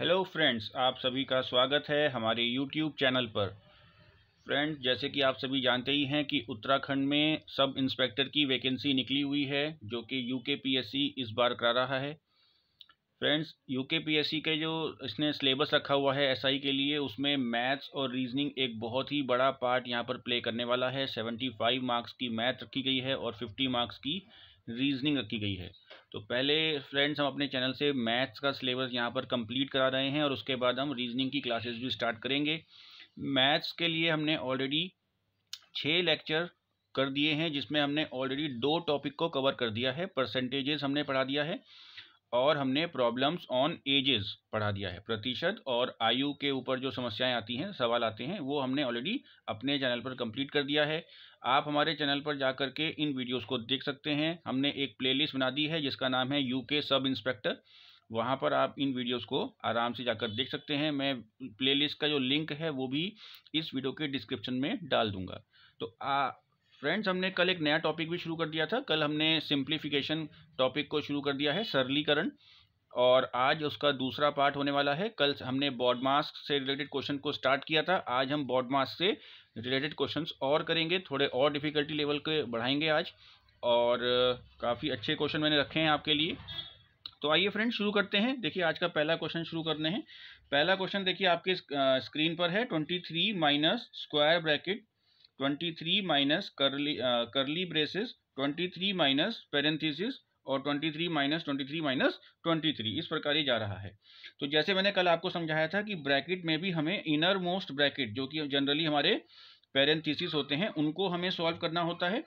hello friends आप सभी का स्वागत है हमारे यूट्यूब चैनल पर फ्रेंड्स जैसे कि आप सभी जानते ही हैं कि उत्तराखंड में सब इंस्पेक्टर की वैकेंसी निकली हुई है जो कि यूके पीएससी इस बार करा रहा है फ्रेंड्स यूके पीएससी के जो इसने सिलेबस रखा हुआ है एसआई SI के लिए उसमें मैथ्स और रीजनिंग एक बहुत ही बड़ा पार्ट यहाँ पर प्ले करने वाला है सेवेंटी फाइव मार्क्स की मैथ रखी गई है और फिफ्टी मार्क्स की रीजनिंग रखी गई है तो पहले फ्रेंड्स हम अपने चैनल से मैथ्स का सिलेबस यहाँ पर कंप्लीट करा रहे हैं और उसके बाद हम रीजनिंग की क्लासेस भी स्टार्ट करेंगे मैथ्स के लिए हमने ऑलरेडी छः लेक्चर कर दिए हैं जिसमें हमने ऑलरेडी दो टॉपिक को कवर कर दिया है परसेंटेजेस हमने पढ़ा दिया है और हमने प्रॉब्लम्स ऑन एजेस पढ़ा दिया है प्रतिशत और आयु के ऊपर जो समस्याएं आती हैं सवाल आते हैं वो हमने ऑलरेडी अपने चैनल पर कंप्लीट कर दिया है आप हमारे चैनल पर जा कर के इन वीडियोस को देख सकते हैं हमने एक प्लेलिस्ट बना दी है जिसका नाम है यूके सब इंस्पेक्टर वहाँ पर आप इन वीडियोस को आराम से जाकर देख सकते हैं मैं प्लेलिस्ट का जो लिंक है वो भी इस वीडियो के डिस्क्रिप्शन में डाल दूंगा तो आ फ्रेंड्स हमने कल एक नया टॉपिक भी शुरू कर दिया था कल हमने सिंप्लीफिकेशन टॉपिक को शुरू कर दिया है सरलीकरण और आज उसका दूसरा पार्ट होने वाला है कल हमने बॉड मास्क से रिलेटेड क्वेश्चन को स्टार्ट किया था आज हम बॉड मास्क से रिलेटेड क्वेश्चंस और करेंगे थोड़े और डिफिकल्टी लेवल के बढ़ाएंगे आज और काफ़ी अच्छे क्वेश्चन मैंने रखे हैं आपके लिए तो आइए फ्रेंड शुरू करते हैं देखिए आज का पहला क्वेश्चन शुरू करने हैं पहला क्वेश्चन देखिए आपके स्क्रीन पर है twenty three minus square bracket three minus curly curly braces twenty three minus parenthesis और three minus twenty minus twenty इस प्रकार ये जा रहा है तो जैसे मैंने कल आपको समझाया था कि ब्रैकेट में भी हमें इनर मोस्ट ब्रैकेट जो कि जनरली हमारे पेरेंथीसिस होते हैं उनको हमें सॉल्व करना होता है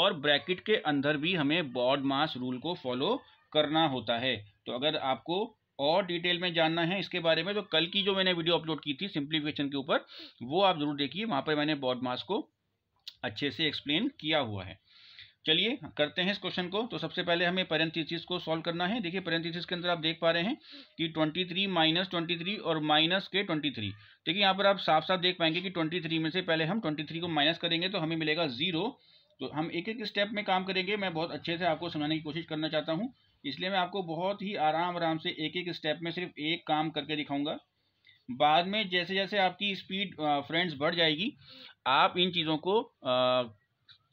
और ब्रैकेट के अंदर भी हमें बॉड मास रूल को फॉलो करना होता है तो अगर आपको और डिटेल में जानना है इसके बारे में तो कल की जो मैंने वीडियो अपलोड की थी सिंप्लीफिकेशन के ऊपर वो आप ज़रूर देखिए वहाँ पर मैंने बॉड मास को अच्छे से एक्सप्लेन किया हुआ है चलिए करते हैं इस क्वेश्चन को तो सबसे पहले हमें पैरेंथीसिस को सॉल्व करना है देखिए पैरेंथिस के अंदर आप देख पा रहे हैं कि 23 माइनस 23 और माइनस के 23 देखिए यहाँ पर आप साफ साफ देख पाएंगे कि 23 में से पहले हम 23 को माइनस करेंगे तो हमें मिलेगा जीरो तो हम एक एक स्टेप में काम करेंगे मैं बहुत अच्छे से आपको समझाने की कोशिश करना चाहता हूँ इसलिए मैं आपको बहुत ही आराम आराम से एक एक स्टेप में सिर्फ एक काम करके दिखाऊंगा बाद में जैसे जैसे आपकी स्पीड फ्रेंड्स बढ़ जाएगी आप इन चीज़ों को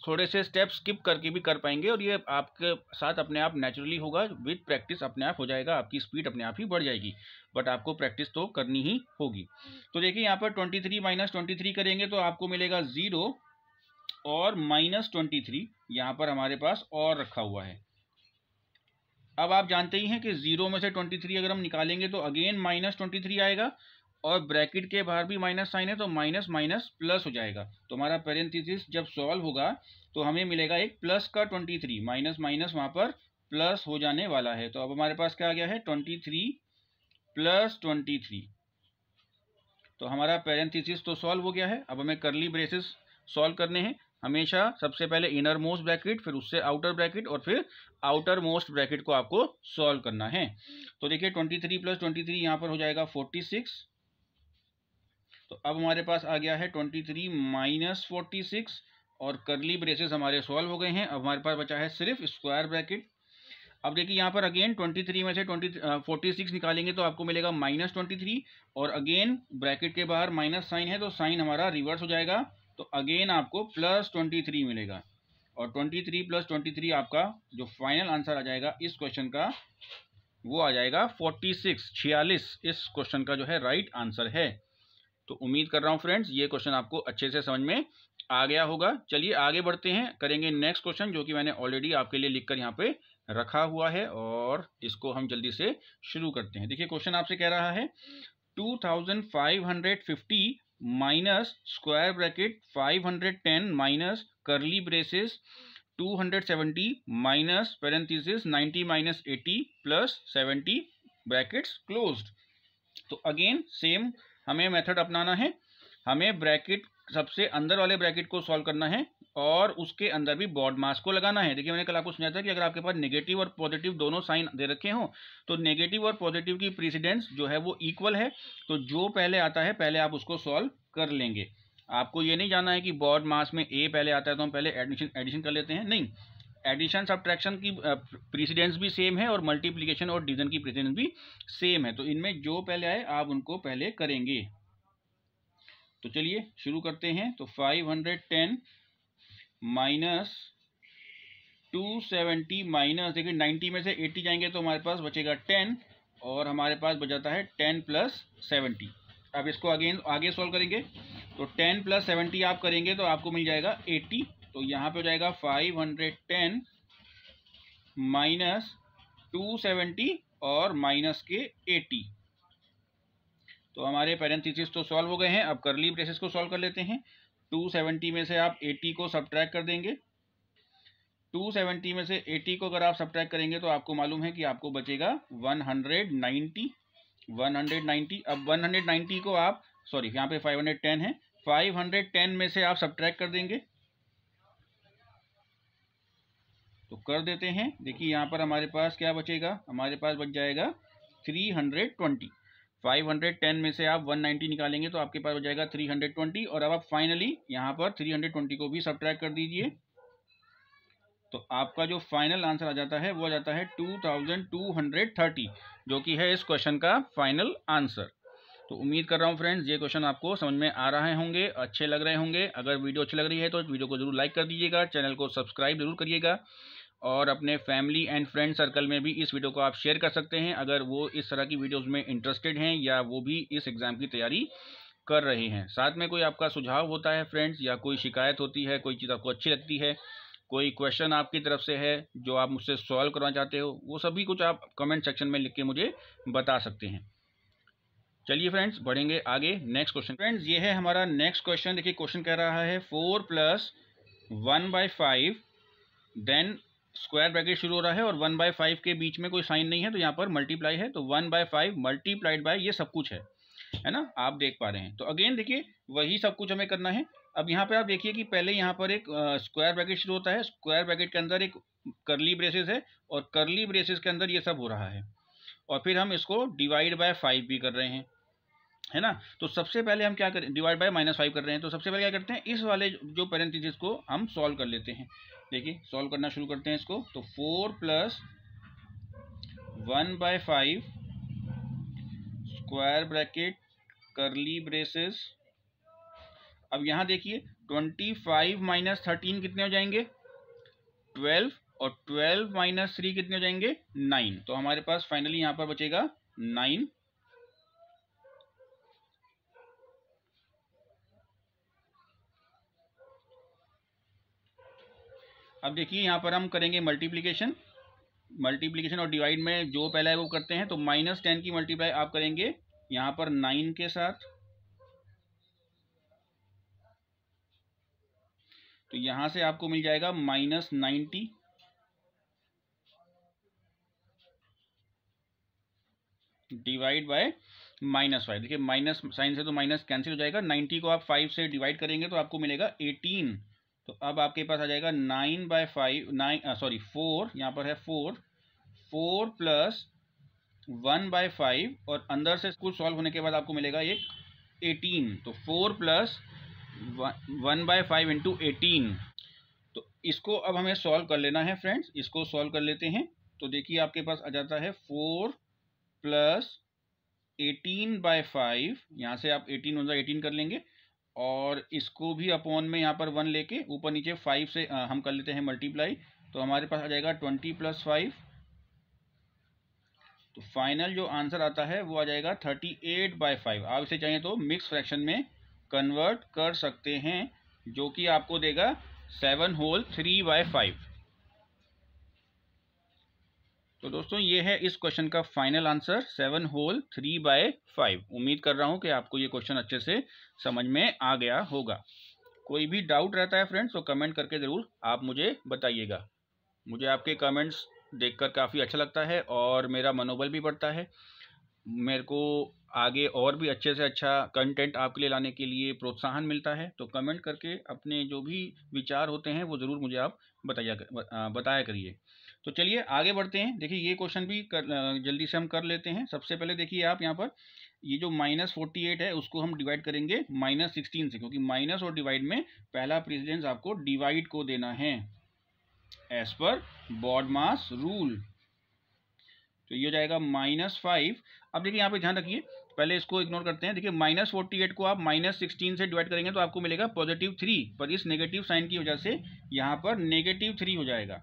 थोड़े से स्टेप स्किप करके भी कर पाएंगे और ये आपके साथ अपने आप नेचुरली होगा विद प्रैक्टिस अपने आप हो जाएगा आपकी स्पीड अपने आप ही बढ़ जाएगी बट आपको प्रैक्टिस तो करनी ही होगी तो देखिए यहाँ पर twenty three minus twenty three करेंगे तो आपको मिलेगा ज़ीरो और माइनस ट्वेंटी थ्री यहाँ पर हमारे पास और रखा हुआ है अब आप जानते ही हैं कि जीरो में से ट्वेंटी थ्री अगर हम निकालेंगे तो अगेन माइनस ट्वेंटी थ्री आएगा और ब्रैकेट के बाहर भी माइनस साइन है तो माइनस माइनस प्लस हो जाएगा तो हमारा पेरेंथिस जब सॉल्व होगा तो हमें मिलेगा एक प्लस का ट्वेंटी थ्री माइनस माइनस वहाँ पर प्लस हो जाने वाला है तो अब हमारे पास क्या आ गया है twenty three plus twenty three तो हमारा पेरेंथिस तो सॉल्व हो गया है अब हमें करली ब्रेसिस सॉल्व करने हैं हमेशा सबसे पहले इनर मोस्ट ब्रैकेट फिर उससे आउटर ब्रैकेट और फिर आउटर मोस्ट ब्रैकेट को आपको सॉल्व करना है तो देखिए twenty three plus twenty three यहाँ पर हो जाएगा 46 तो अब हमारे पास आ गया है twenty three minus forty six और करली ब्रेसेस हमारे सॉल्व हो गए हैं अब हमारे पास बचा है सिर्फ स्क्वायर ब्रैकेट अब देखिए यहाँ पर अगेन 23 में से 20 46 निकालेंगे तो आपको मिलेगा माइनस ट्वेंटी और अगेन ब्रैकेट के बाहर माइनस साइन है तो साइन हमारा रिवर्स हो जाएगा तो अगेन आपको प्लस ट्वेंटी थ्री मिलेगा और twenty three plus twenty three आपका जो फाइनल आंसर आ जाएगा इस क्वेश्चन का वो आ जाएगा फोर्टी सिक्स छियालीस इस क्वेश्चन का जो है राइट right आंसर है तो उम्मीद कर रहा हूँ फ्रेंड्स ये क्वेश्चन आपको अच्छे से समझ में आ गया होगा चलिए आगे बढ़ते हैं करेंगे नेक्स्ट क्वेश्चन जो कि मैंने ऑलरेडी आपके लिए लिखकर यहाँ पे रखा हुआ है और इसको हम जल्दी से शुरू करते हैं देखिए क्वेश्चन आपसे कह रहा है 2550 minus square bracket 510 minus curly braces 270 minus parenthesis 90 minus 80 plus 70 brackets closed तो अगेन सेम हमें मेथड अपनाना है हमें ब्रैकेट सबसे अंदर वाले ब्रैकेट को सॉल्व करना है और उसके अंदर भी बॉड मास को लगाना है देखिए मैंने कल आपको सुना था कि अगर आपके पास नेगेटिव और पॉजिटिव दोनों साइन दे रखे हों तो नेगेटिव और पॉजिटिव की प्रेसिडेंस जो है वो इक्वल है तो जो पहले आता है पहले आप उसको सॉल्व कर लेंगे आपको ये नहीं जानना है कि बॉड मास में ए पहले आता है तो हम पहले एडिशन एडिशन कर लेते हैं नहीं एडिशन सब्ट्रैक्शन की प्रेसिडेंस भी सेम है और मल्टीप्लीकेशन और डिविजन की प्रेसिडेंस भी सेम है तो इनमें जो पहले आए आप उनको पहले करेंगे तो चलिए शुरू करते हैं तो five hundred ten minus two seventy minus देखिए नाइन्टी में से एट्टी जाएंगे तो हमारे पास बचेगा टेन और हमारे पास बचाता है टेन प्लस सेवेंटी अब इसको अगेन आगे सॉल्व करेंगे तो टेन प्लस सेवेंटी आप करेंगे तो आपको मिल जाएगा एट्टी तो यहाँ पे हो जाएगा five hundred ten minus two seventy और माइनस के एटी तो हमारे पेरेंथिस तो सॉल्व हो गए हैं अब करली ब्रेसेस को सॉल्व कर लेते हैं 270 में से आप 80 को सब्ट्रैक्ट कर देंगे 270 में से 80 को अगर आप सब्ट्रैक्ट करेंगे तो आपको मालूम है कि आपको बचेगा 190 190 अब 190 को आप सॉरी यहाँ पे 510 है 510 में से आप सब्ट्रैक्ट कर देंगे तो कर देते हैं देखिए यहाँ पर हमारे पास क्या बचेगा हमारे पास बच जाएगा 320 510 में से आप 190 निकालेंगे तो आपके पास हो जाएगा 320 और अब आप फाइनली यहाँ पर 320 को भी सब कर दीजिए तो आपका जो फाइनल आंसर आ जाता है वो आ जाता है 2230 जो कि है इस क्वेश्चन का फाइनल आंसर तो उम्मीद कर रहा हूँ फ्रेंड्स ये क्वेश्चन आपको समझ में आ रहे होंगे अच्छे लग रहे होंगे अगर वीडियो अच्छी लग रही है तो वीडियो को जरूर लाइक कर दीजिएगा चैनल को सब्सक्राइब जरूर करिएगा और अपने फैमिली एंड फ्रेंड सर्कल में भी इस वीडियो को आप शेयर कर सकते हैं अगर वो इस तरह की वीडियोस में इंटरेस्टेड हैं या वो भी इस एग्ज़ाम की तैयारी कर रहे हैं साथ में कोई आपका सुझाव होता है फ्रेंड्स या कोई शिकायत होती है कोई चीज़ आपको अच्छी लगती है कोई क्वेश्चन आपकी तरफ से है जो आप मुझसे सॉल्व करना चाहते हो वो सभी कुछ आप कमेंट सेक्शन में लिख के मुझे बता सकते हैं चलिए फ्रेंड्स बढ़ेंगे आगे नेक्स्ट क्वेश्चन फ्रेंड्स ये है हमारा नेक्स्ट क्वेश्चन देखिए क्वेश्चन कह रहा है four plus one by five then square bracket शुरू हो रहा है और वन बाय फाइव के बीच में कोई साइन नहीं है तो यहाँ पर मल्टीप्लाई है तो one by five multiplied by ये सब कुछ है है ना आप देख पा रहे हैं तो अगेन देखिए वही सब कुछ हमें करना है अब यहाँ पे आप देखिए कि पहले यहाँ पर एक स्क्वायर ब्रैकेट शुरू होता है स्क्वायर ब्रैकेट के अंदर एक करली ब्रेसेस है और करली ब्रेसेस के अंदर ये सब हो रहा है और फिर हम इसको डिवाइड बाय फाइव भी कर रहे हैं है ना तो सबसे पहले हम क्या करें डिवाइड बाय माइनस फाइव कर रहे हैं तो सबसे पहले क्या करते हैं इस वाले जो पेरेंथिस को हम सॉल्व कर लेते हैं देखिए सॉल्व करना शुरू करते हैं इसको तो four plus one by five square bracket curly braces अब यहाँ देखिए ट्वेंटी फाइव माइनस थर्टीन कितने हो जाएंगे ट्वेल्व और ट्वेल्व माइनस थ्री कितने हो जाएंगे नाइन तो हमारे पास फाइनली यहाँ पर बचेगा नाइन अब देखिए यहाँ पर हम करेंगे मल्टीप्लीकेशन मल्टीप्लीकेशन और डिवाइड में जो पहला है वो करते हैं तो माइनस टेन की मल्टीप्लाई आप करेंगे यहाँ पर नाइन के साथ तो यहाँ से आपको मिल जाएगा minus ninety divide by minus five देखिए माइनस साइन से तो माइनस कैंसिल हो जाएगा नाइन्टी को आप फाइव से डिवाइड करेंगे तो आपको मिलेगा एटीन तो अब आपके पास आ जाएगा nine by five nine sorry four यहाँ पर है four four plus one by five और अंदर से कुछ सॉल्व होने के बाद आपको मिलेगा एक एटीन तो four plus one by five into eighteen तो इसको अब हमें सॉल्व कर लेना है फ्रेंड्स इसको सॉल्व कर लेते हैं तो देखिए आपके पास आ जाता है four plus eighteen by five यहाँ से आप एटीन उन्जा एटीन कर लेंगे और इसको भी अपॉन में यहाँ पर वन लेके ऊपर नीचे फाइव से आ, हम कर लेते हैं मल्टीप्लाई तो हमारे पास आ जाएगा ट्वेंटी प्लस फाइव तो फाइनल जो आंसर आता है वो आ जाएगा थर्टी एट बाई फाइव आप इसे चाहिए तो मिक्स फ्रैक्शन में कन्वर्ट कर सकते हैं जो कि आपको देगा seven whole three by five तो दोस्तों ये है इस क्वेश्चन का final answer seven whole three by five उम्मीद कर रहा हूँ कि आपको ये क्वेश्चन अच्छे से समझ में आ गया होगा कोई भी डाउट रहता है फ्रेंड्स तो कमेंट करके ज़रूर आप मुझे बताइएगा मुझे आपके कमेंट्स देखकर काफ़ी अच्छा लगता है और मेरा मनोबल भी बढ़ता है मेरे को आगे और भी अच्छे से अच्छा कंटेंट आपके लिए लाने के लिए प्रोत्साहन मिलता है तो कमेंट करके अपने जो भी विचार होते हैं वो ज़रूर मुझे आप बताया बताया करिए तो चलिए आगे बढ़ते हैं देखिए ये क्वेश्चन भी कर, जल्दी से हम कर लेते हैं सबसे पहले देखिए आप यहाँ पर ये जो माइनस फोर्टी एट है उसको हम डिवाइड करेंगे माइनस सिक्सटीन से क्योंकि माइनस और डिवाइड में पहला प्रेसिडेंस आपको डिवाइड को देना है as per baud BODMAS rule तो ये हो जाएगा माइनस फाइव अब देखिए यहाँ पे ध्यान रखिए पहले इसको इग्नोर करते हैं देखिए माइनस फोर्टी एट को आप माइनस सिक्सटीन से डिवाइड करेंगे तो आपको मिलेगा पॉजिटिव थ्री पर इस नेगेटिव साइन की वजह से यहाँ पर नेगेटिव थ्री हो जाएगा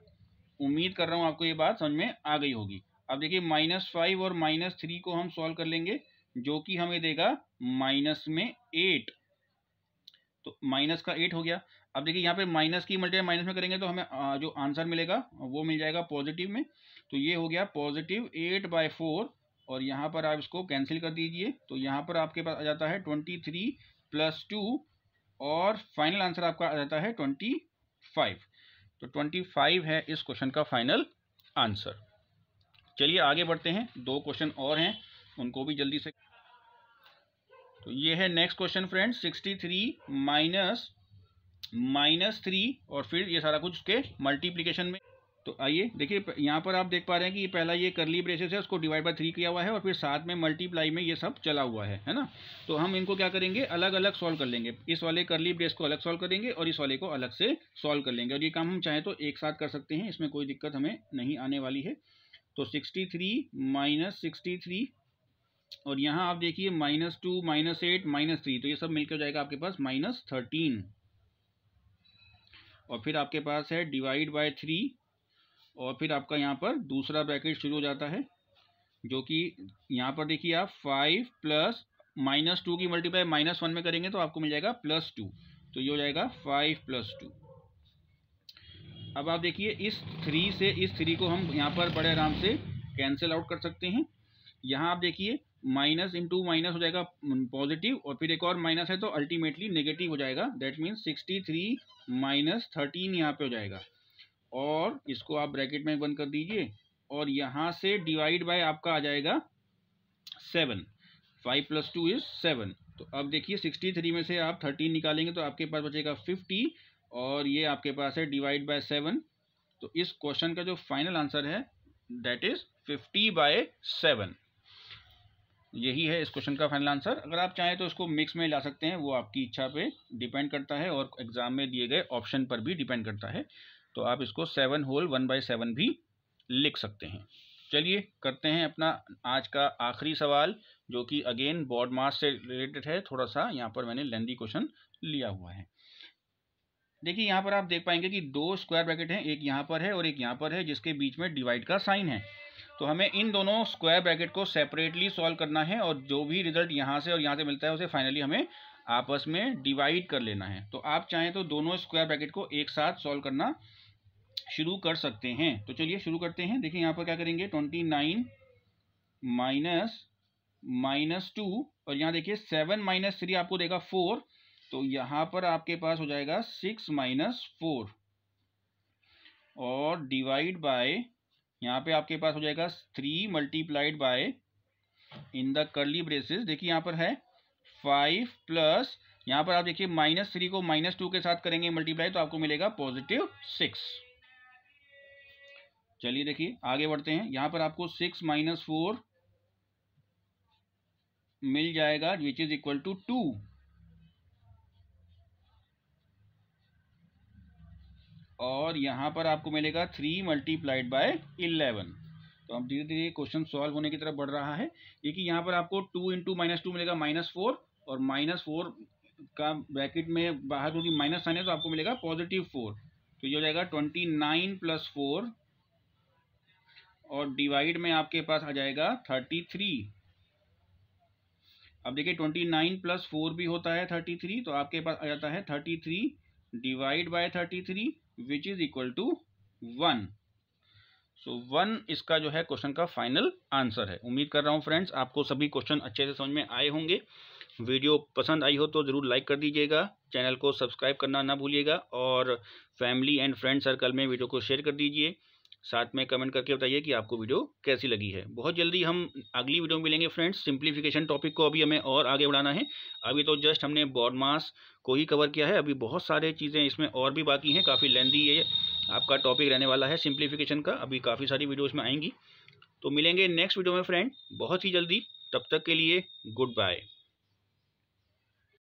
उम्मीद कर रहा हूँ आपको ये बात समझ में आ गई होगी अब देखिए माइनस फाइव और माइनस थ्री को हम सॉल्व कर लेंगे जो कि हमें देगा माइनस में एट तो माइनस का एट हो गया अब देखिए यहाँ पे माइनस की मल्टीप्लाई माइनस में करेंगे तो हमें जो आंसर मिलेगा वो मिल जाएगा पॉजिटिव में तो ये हो गया पॉजिटिव एट बाय फोर और यहाँ पर आप इसको कैंसिल कर दीजिए तो यहाँ पर आपके पास आ जाता है ट्वेंटी थ्री प्लस टू और फाइनल आंसर आपका आ जाता है ट्वेंटी फाइव तो ट्वेंटी फाइव है इस क्वेश्चन का फाइनल आंसर चलिए आगे बढ़ते हैं दो क्वेश्चन और हैं उनको भी जल्दी से तो ये है next question friend sixty three minus minus three और फिर ये सारा कुछ उसके मल्टीप्लीकेशन में तो आइए देखिए यहाँ पर आप देख पा रहे हैं कि पहला ये करली ब्रेसेस है उसको डिवाइड बाय थ्री किया हुआ है और फिर साथ में मल्टीप्लाई में ये सब चला हुआ है है ना तो हम इनको क्या करेंगे अलग अलग सॉल्व कर लेंगे इस वाले करली ब्रेस को अलग सॉल्व करेंगे और इस वाले को अलग से सॉल्व कर लेंगे और ये काम हम चाहें तो एक साथ कर सकते हैं इसमें कोई दिक्कत हमें नहीं आने वाली है तो sixty three minus sixty three और यहाँ आप देखिए minus two minus eight minus three तो ये सब मिलकर जाएगा आपके पास माइनस थर्टीन और फिर आपके पास है डिवाइड बाय थ्री और फिर आपका यहाँ पर दूसरा ब्रैकेट शुरू हो जाता है जो कि यहाँ पर देखिए आप फाइव प्लस माइनस टू की मल्टीप्लाई माइनस वन में करेंगे तो आपको मिल जाएगा प्लस टू तो ये हो जाएगा फाइव प्लस टू अब आप देखिए इस थ्री से इस थ्री को हम यहाँ पर बड़े आराम से कैंसिल आउट कर सकते हैं यहाँ आप देखिए माइनस इंटू माइनस हो जाएगा पॉजिटिव और फिर एक और माइनस है तो अल्टीमेटली नेगेटिव हो जाएगा that means sixty three minus thirteen यहाँ पे हो जाएगा और इसको आप ब्रैकेट में बंद कर दीजिए और यहाँ से डिवाइड बाय आपका आ जाएगा seven five plus two is seven तो अब देखिए सिक्सटी थ्री में से आप थर्टीन निकालेंगे तो आपके पास बचेगा फिफ्टी और ये आपके पास है डिवाइड बाय सेवन तो इस क्वेश्चन का जो फाइनल आंसर है that is fifty by seven यही है इस क्वेश्चन का फाइनल आंसर अगर आप चाहें तो इसको मिक्स में ला सकते हैं वो आपकी इच्छा पे डिपेंड करता है और एग्जाम में दिए गए ऑप्शन पर भी डिपेंड करता है तो आप इसको seven whole one by seven भी लिख सकते हैं चलिए करते हैं अपना आज का आखिरी सवाल जो कि अगेन बॉड मास से रिलेटेड है थोड़ा सा यहाँ पर मैंने लेंदी क्वेश्चन लिया हुआ है देखिए यहाँ पर आप देख पाएंगे कि दो स्क्वायर ब्रैकेट हैं एक यहाँ पर है और एक यहाँ पर है जिसके बीच में डिवाइड का साइन है तो हमें इन दोनों स्क्वायर ब्रैकेट को सेपरेटली सॉल्व करना है और जो भी रिजल्ट यहाँ से और यहाँ से मिलता है उसे फाइनली हमें आपस में डिवाइड कर लेना है तो आप चाहें तो दोनों स्क्वायर ब्रैकेट को एक साथ सॉल्व करना शुरू कर सकते हैं तो चलिए शुरू करते हैं देखिए यहाँ पर क्या करेंगे twenty nine minus minus two और यहाँ देखिए सेवन माइनस थ्री आपको देगा फोर तो यहाँ पर आपके पास हो जाएगा सिक्स माइनस फोर और डिवाइड बाय यहाँ पे आपके पास हो जाएगा three multiplied by in the curly braces देखिए यहाँ पर है फाइव प्लस यहाँ पर आप देखिए माइनस थ्री को माइनस टू के साथ करेंगे मल्टीप्लाई तो आपको मिलेगा पॉजिटिव सिक्स चलिए देखिए आगे बढ़ते हैं यहाँ पर आपको सिक्स माइनस फोर मिल जाएगा which is equal to two और यहाँ पर आपको मिलेगा थ्री मल्टीप्लाइड बाय इलेवन तो हम धीरे धीरे क्वेश्चन सॉल्व होने की तरफ बढ़ रहा है देखिए यहाँ पर आपको टू इंटू माइनस टू मिलेगा माइनस फोर और माइनस फोर का ब्रैकेट में बाहर क्योंकि माइनस साइन है तो आपको मिलेगा पॉजिटिव फोर तो ये हो जाएगा ट्वेंटी नाइन प्लस फोर और डिवाइड में आपके पास आ जाएगा थर्टी थ्री अब देखिए ट्वेंटी नाइन प्लस फोर भी होता है थर्टी थ्री तो आपके पास आ जाता है thirty three divide by thirty three which is equal to one so one इसका जो है क्वेश्चन का फाइनल आंसर है उम्मीद कर रहा हूँ फ्रेंड्स आपको सभी क्वेश्चन अच्छे से समझ में आए होंगे वीडियो पसंद आई हो तो ज़रूर लाइक कर दीजिएगा चैनल को सब्सक्राइब करना ना भूलिएगा और फैमिली एंड फ्रेंड सर्कल में वीडियो को शेयर कर दीजिए साथ में कमेंट करके बताइए कि आपको वीडियो कैसी लगी है बहुत जल्दी हम अगली वीडियो में मिलेंगे फ्रेंड्स सिंप्लीफिकेशन टॉपिक को अभी हमें और आगे बढ़ाना है अभी तो जस्ट हमने मास को ही कवर किया है अभी बहुत सारे चीज़ें इसमें और भी बाकी हैं काफ़ी लेंदी ये आपका टॉपिक रहने वाला है सिंप्लीफिकेशन का अभी काफ़ी सारी वीडियोज़ में आएंगी तो मिलेंगे नेक्स्ट वीडियो में फ्रेंड बहुत ही जल्दी तब तक के लिए गुड बाय